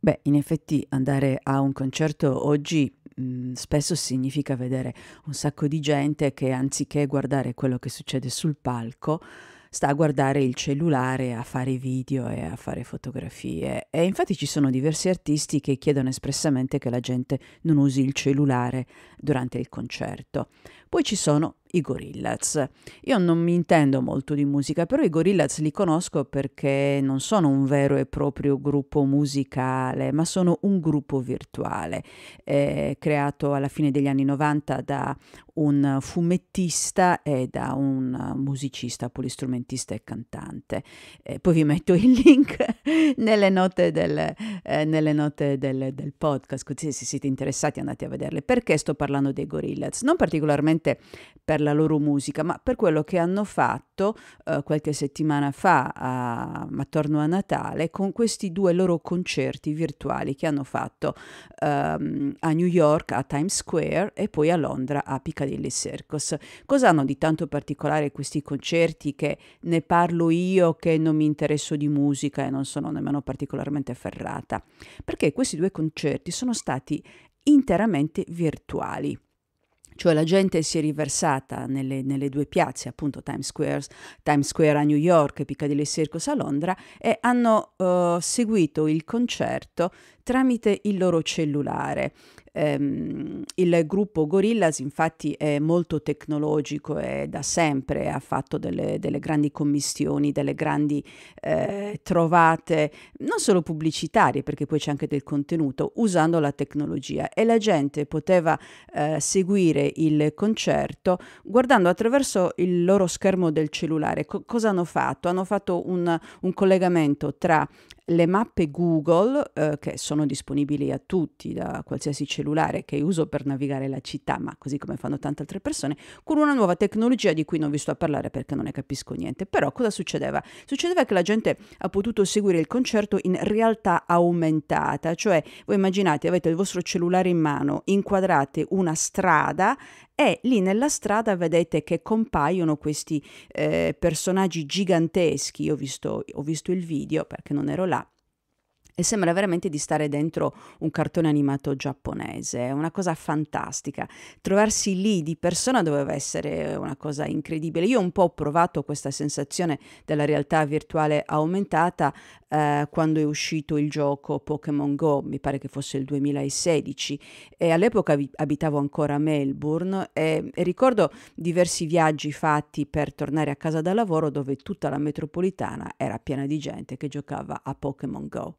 Beh, in effetti andare a un concerto oggi mh, mhmm, spesso significa vedere un sacco di gente che anziché guardare quello che succede sul palco, sta a guardare il cellulare, a fare video e a fare fotografie. E infatti ci sono diversi artisti che chiedono espressamente che la gente non usi il cellulare durante il concerto. Poi ci sono i Gorillaz. Io non mi intendo molto di musica, però i Gorillaz li conosco perché non sono un vero e proprio gruppo musicale, ma sono un gruppo virtuale eh, creato alla fine degli anni 90 da un fumettista e da un musicista, polistrumentista e cantante. Eh, poi vi metto il link nelle note, del, eh, nelle note del, del, podcast, così se siete interessati andate a vederle. Perché sto parlando dei Gorillaz? Non particolarmente per per la loro musica, ma per quello che hanno fatto eh, qualche settimana fa, a, attorno a Natale, con questi due loro concerti virtuali che hanno fatto ehm, a New York, a Times Square e poi a Londra, a Piccadilly Circus. Cosa hanno di tanto particolare questi concerti che ne parlo io che non mi interesso di musica e non sono nemmeno particolarmente ferrata? Perché questi due concerti sono stati interamente virtuali cioè la gente si è riversata nelle, nelle due piazze, appunto Times Square, Times Square, a New York e Piccadilly Circus a Londra, e hanno uh, seguito il concerto tramite il loro cellulare. Ehm, il gruppo Gorillaz infatti è molto tecnologico e da sempre ha fatto delle, delle grandi commissioni, delle grandi eh, trovate, non solo pubblicitarie perché poi c'è anche del contenuto, usando la tecnologia e la gente poteva eh, seguire il concerto guardando attraverso il loro schermo del cellulare. Co- cosa hanno fatto? Hanno fatto un, un collegamento tra le mappe Google, eh, che sono disponibili a tutti da qualsiasi cellulare che uso per navigare la città, ma così come fanno tante altre persone, con una nuova tecnologia di cui non vi sto a parlare perché non ne capisco niente. Però cosa succedeva? Succedeva che la gente ha potuto seguire il concerto in realtà aumentata, cioè voi immaginate, avete il vostro cellulare in mano, inquadrate una strada e lì nella strada vedete che compaiono questi eh, personaggi giganteschi. Io ho visto, ho visto il video perché non ero là e sembra veramente di stare dentro un cartone animato giapponese, è una cosa fantastica. Trovarsi lì di persona doveva essere eh, una cosa incredibile. Io un po' ho provato questa sensazione della realtà virtuale aumentata eh, quando è uscito il gioco Pokémon Go, mi pare che fosse il 2016 e all'epoca abitavo ancora a Melbourne e, e ricordo diversi viaggi fatti per tornare a casa da lavoro dove tutta la metropolitana era piena di gente che giocava a Pokémon Go.